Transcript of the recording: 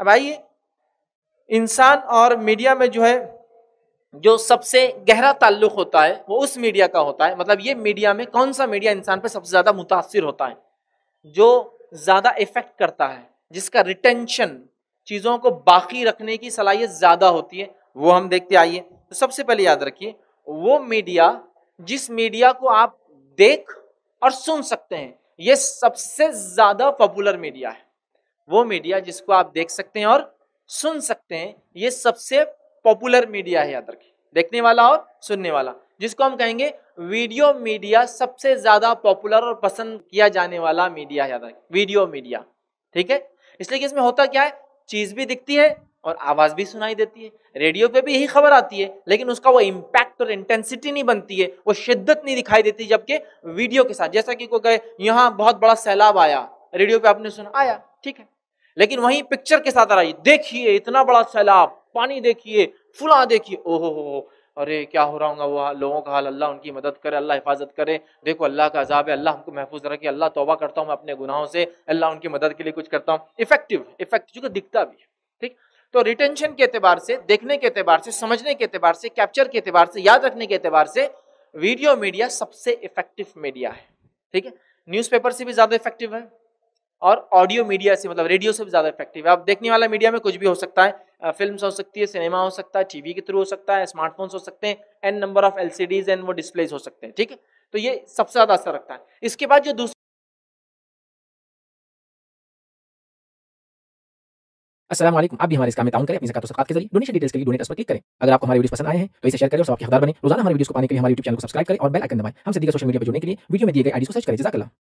अब आइए इंसान और मीडिया में जो है जो सबसे गहरा ताल्लुक होता है वो उस मीडिया का होता है मतलब ये मीडिया में कौन सा मीडिया इंसान पर सबसे ज़्यादा मुतासर होता है जो ज़्यादा इफ़ेक्ट करता है जिसका रिटेंशन चीज़ों को बाकी रखने की सलाहियत ज़्यादा होती है वो हम देखते आइए तो सबसे पहले याद रखिए वो मीडिया जिस मीडिया को आप देख और सुन सकते हैं ये सबसे ज़्यादा पॉपुलर मीडिया है वो मीडिया जिसको आप देख सकते हैं और सुन सकते हैं ये सबसे पॉपुलर मीडिया है याद रखें देखने वाला और सुनने वाला जिसको हम कहेंगे वीडियो मीडिया सबसे ज़्यादा पॉपुलर और पसंद किया जाने वाला मीडिया याद रखें वीडियो मीडिया ठीक है इसलिए कि इसमें होता क्या है चीज़ भी दिखती है और आवाज़ भी सुनाई देती है रेडियो पे भी यही खबर आती है लेकिन उसका वो इम्पैक्ट और इंटेंसिटी नहीं बनती है वो शिद्दत नहीं दिखाई देती जबकि वीडियो के साथ जैसा कि कोई कहे यहाँ बहुत बड़ा सैलाब आया रेडियो पे आपने सुना आया ठीक है लेकिन वहीं पिक्चर के साथ आ रही देखिए इतना बड़ा सैलाब पानी देखिए फुला देखिए ओहो हो अरे क्या हो रहा होगा वो लोगों का हाल अल्लाह उनकी मदद करे अल्लाह हिफाजत करे देखो अल्लाह का अजाब है अल्लाह हमको महफूज रखे अल्लाह तोबा करता हूँ मैं अपने गुनाहों से अल्लाह उनकी मदद के लिए कुछ करता हूँ इफेक्टिव इफेक्ट जो दिखता भी है ठीक तो रिटेंशन के अतबार से देखने के अतबार से समझने के अतबार से कैप्चर के अतबार से याद रखने के अतबार से वीडियो मीडिया सबसे इफेक्टिव मीडिया है ठीक है न्यूज़पेपर से भी ज़्यादा इफेक्टिव है और ऑडियो मीडिया से मतलब रेडियो से भी ज़्यादा इफेक्टिव है अब देखने वाला मीडिया में कुछ भी हो सकता है फिल्म हो सकती है सिनेमा हो सकता है टीवी के थ्रू हो सकता है स्मार्टफोन्स हो सकते हैं n number of L and वो डिस्प्लेज हो सकते हैं ठीक है तो ये सबसे ज़्यादा असर रखता है इसके बाद जो दूसरा असलम आप भी हमारे इस काम में काम करें अपनी जकातों सकात के जरिए डोनेशन डिटेल्स के लिए डोनेट पर क्लिक करें अगर आपको हमारे वीडियो पसंद आए हैं तो इसे शेयर करें और सबके हकदार बने रोजाना हमारे वीडियो को पाने के लिए हमारे यूट्यूब चैनल को सब्सक्राइब करें और बेल आइकन दबाएं हम सीधे सोशल मीडिया पर जुड़ने के लिए वीडियो में दिए गए आईडी को सर्च करें जजाकला